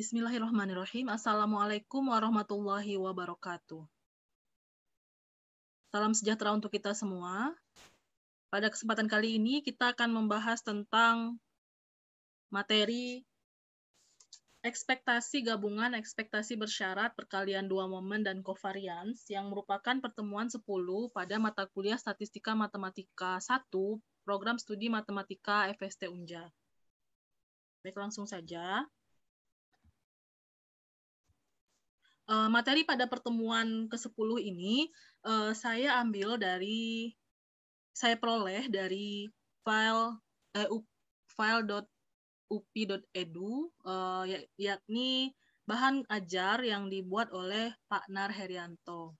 Bismillahirrahmanirrahim. Assalamualaikum warahmatullahi wabarakatuh. Salam sejahtera untuk kita semua. Pada kesempatan kali ini kita akan membahas tentang materi ekspektasi gabungan ekspektasi bersyarat perkalian dua momen dan kovarians yang merupakan pertemuan 10 pada mata kuliah Statistika Matematika 1 Program Studi Matematika FST Unja. Baik, langsung saja. Eh, materi pada pertemuan ke-10 ini eh, saya ambil dari saya peroleh dari file eh, file.upi.edu eh, ya-, yakni bahan ajar yang dibuat oleh Pak Nar Herianto.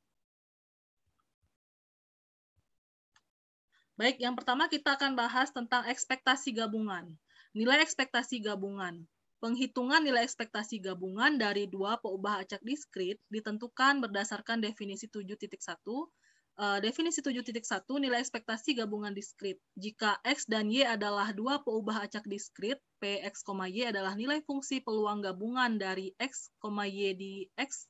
Baik, yang pertama kita akan bahas tentang ekspektasi gabungan. Nilai ekspektasi gabungan. Penghitungan nilai ekspektasi gabungan dari dua peubah acak diskrit ditentukan berdasarkan definisi 7.1. Eh, definisi 7.1 nilai ekspektasi gabungan diskrit. Jika X dan Y adalah dua peubah acak diskrit, Px, Y adalah nilai fungsi peluang gabungan dari X, Y di X,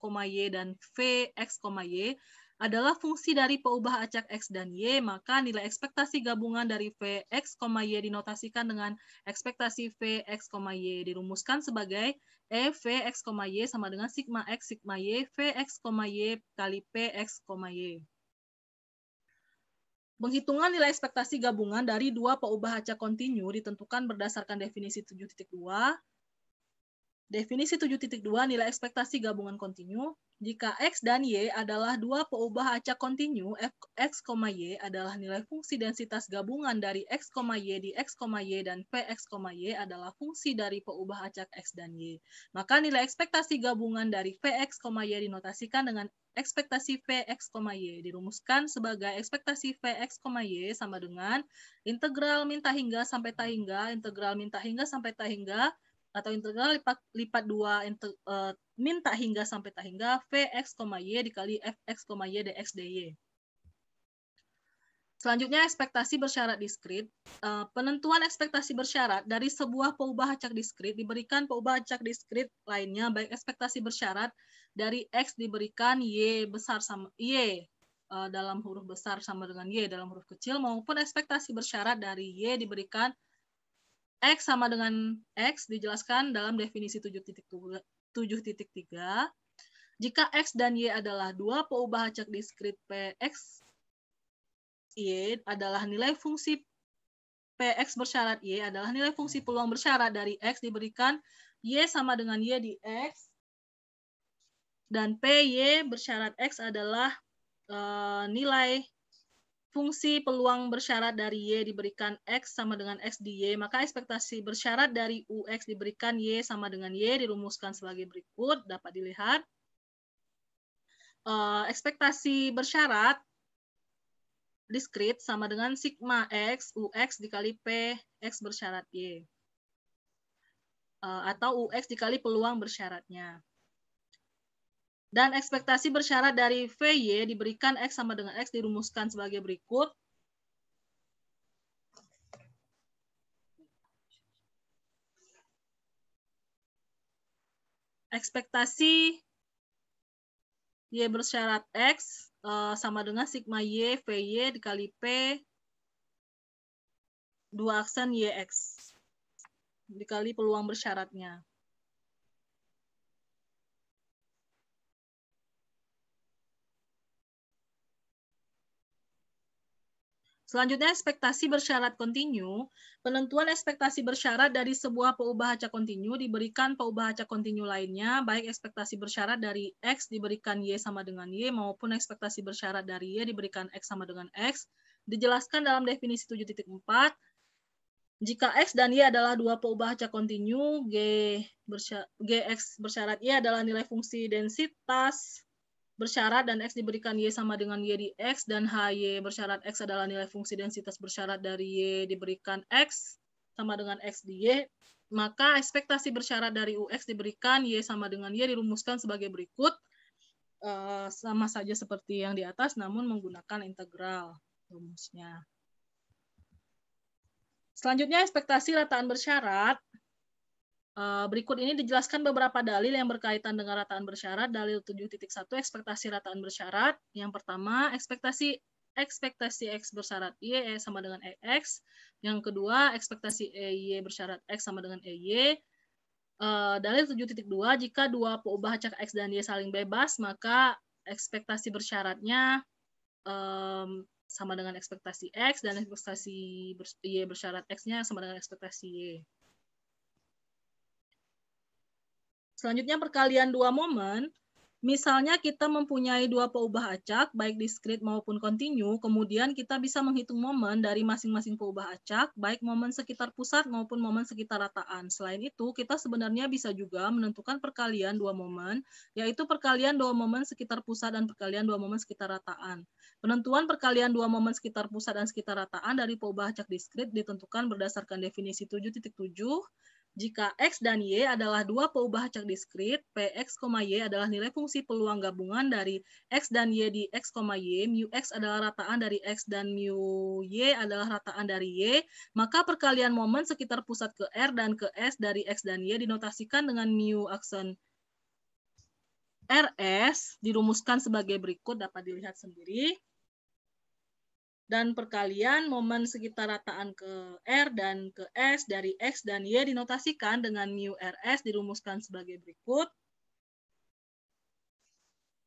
Y dan Vx, Y adalah fungsi dari peubah acak X dan Y, maka nilai ekspektasi gabungan dari Vx, Y dinotasikan dengan ekspektasi Vx, Y dirumuskan sebagai E Vx, Y sama dengan sigma X, sigma Y, Vx, Y kali Px, Y. Penghitungan nilai ekspektasi gabungan dari dua peubah acak kontinu ditentukan berdasarkan definisi 7.2 Definisi 7.2 nilai ekspektasi gabungan kontinu. Jika X dan Y adalah dua peubah acak kontinu, X, Y adalah nilai fungsi densitas gabungan dari X, Y di X, Y dan X, Y adalah fungsi dari peubah acak X dan Y. Maka nilai ekspektasi gabungan dari X, Y dinotasikan dengan ekspektasi X, Y dirumuskan sebagai ekspektasi X, Y sama dengan integral minta hingga sampai tak hingga, integral minta hingga sampai tak hingga, atau integral lipat, lipat 2 inter, uh, min tak hingga sampai tak hingga Vx, Y dikali Fx, Y dx dy. Selanjutnya, ekspektasi bersyarat diskrit. Eh, penentuan ekspektasi bersyarat dari sebuah peubah acak diskrit diberikan peubah acak diskrit lainnya, baik ekspektasi bersyarat dari X diberikan Y besar sama Y eh, dalam huruf besar sama dengan Y dalam huruf kecil, maupun ekspektasi bersyarat dari Y diberikan X sama dengan X dijelaskan dalam definisi 7.3. Jika X dan Y adalah dua peubah acak diskrit PX, Y adalah nilai fungsi PX bersyarat Y adalah nilai fungsi peluang bersyarat dari X diberikan Y sama dengan Y di X, dan p y bersyarat X adalah eh, nilai fungsi peluang bersyarat dari Y diberikan X sama dengan X di Y, maka ekspektasi bersyarat dari UX diberikan Y sama dengan Y dirumuskan sebagai berikut, dapat dilihat. Eh, ekspektasi bersyarat diskrit sama dengan sigma X, UX dikali P, X bersyarat Y. Uh, atau UX dikali peluang bersyaratnya. Dan ekspektasi bersyarat dari VY diberikan X sama dengan X dirumuskan sebagai berikut. Ekspektasi Y bersyarat X eh, sama dengan sigma Y VY dikali P dua aksen YX dikali peluang bersyaratnya. Selanjutnya, ekspektasi bersyarat kontinu. Penentuan ekspektasi bersyarat dari sebuah peubah acak kontinu diberikan peubah acak kontinu lainnya, baik ekspektasi bersyarat dari X diberikan Y sama dengan Y, maupun ekspektasi bersyarat dari Y diberikan X sama dengan X. Dijelaskan dalam definisi 7.4, jika X dan Y adalah dua peubah acak kontinu, G bersyarat, Gx bersyarat Y adalah nilai fungsi densitas bersyarat dan X diberikan Y sama dengan Y di X dan HY bersyarat X adalah nilai fungsi densitas bersyarat dari Y diberikan X sama dengan X di Y, maka ekspektasi bersyarat dari UX diberikan Y sama dengan Y dirumuskan sebagai berikut, eh, sama saja seperti yang di atas namun menggunakan integral rumusnya. Selanjutnya ekspektasi rataan bersyarat Eh, berikut ini dijelaskan beberapa dalil yang berkaitan dengan rataan bersyarat. Dalil 7.1 ekspektasi rataan bersyarat. Yang pertama, ekspektasi ekspektasi X bersyarat Y e sama dengan EX. Yang kedua, ekspektasi EY bersyarat X sama dengan EY. Eh, dalil 7.2, jika dua peubah acak X dan Y saling bebas, maka ekspektasi bersyaratnya um, sama dengan ekspektasi X dan ekspektasi Y bersyarat X-nya sama dengan ekspektasi Y. Selanjutnya perkalian dua momen. Misalnya kita mempunyai dua peubah acak, baik diskrit maupun kontinu, kemudian kita bisa menghitung momen dari masing-masing peubah acak, baik momen sekitar pusat maupun momen sekitar rataan. Selain itu, kita sebenarnya bisa juga menentukan perkalian dua momen, yaitu perkalian dua momen sekitar pusat dan perkalian dua momen sekitar rataan. Penentuan perkalian dua momen sekitar pusat dan sekitar rataan dari peubah acak diskrit ditentukan berdasarkan definisi 7.7 jika X dan Y adalah dua peubah acak diskrit, Px, Y adalah nilai fungsi peluang gabungan dari X dan Y di X, Y, mu X adalah rataan dari X dan mu Y adalah rataan dari Y, maka perkalian momen sekitar pusat ke R dan ke S dari X dan Y dinotasikan dengan mu aksen RS dirumuskan sebagai berikut, dapat dilihat sendiri dan perkalian momen sekitar rataan ke R dan ke S dari X dan Y dinotasikan dengan mu RS dirumuskan sebagai berikut.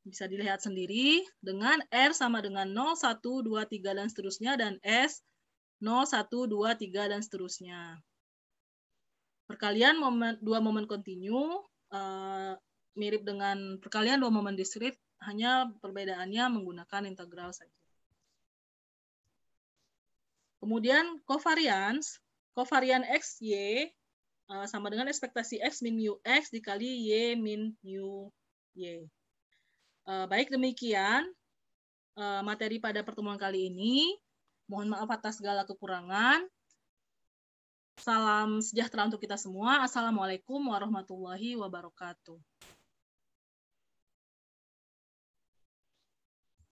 Bisa dilihat sendiri dengan R sama dengan 0, 1, 2, 3, dan seterusnya, dan S 0, 1, 2, 3, dan seterusnya. Perkalian momen, dua momen kontinu uh, eh, mirip dengan perkalian dua momen diskrit, hanya perbedaannya menggunakan integral saja. Kemudian covariance, covarian X, Y eh, sama dengan ekspektasi X min mu X dikali Y min mu Y. Eh, baik demikian eh, materi pada pertemuan kali ini. Mohon maaf atas segala kekurangan. Salam sejahtera untuk kita semua. Assalamualaikum warahmatullahi wabarakatuh.